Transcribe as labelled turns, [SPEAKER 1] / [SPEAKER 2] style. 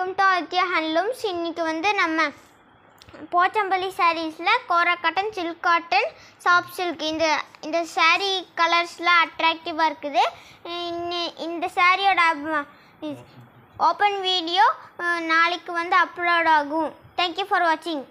[SPEAKER 1] welcome to ஆர்த்தியா handlooms இன்றைக்கி வந்து நம்ம போச்சம்பள்ளி சாரீஸில் kora cotton silk cotton soft silk இந்த இந்த சாரீ கலர்ஸ்லாம் அட்ராக்டிவாக இருக்குது இந்த சாரியோட ஓப்பன் வீடியோ நாளைக்கு வந்து அப்லோட் ஆகும் தேங்க்யூ ஃபார் வாட்சிங்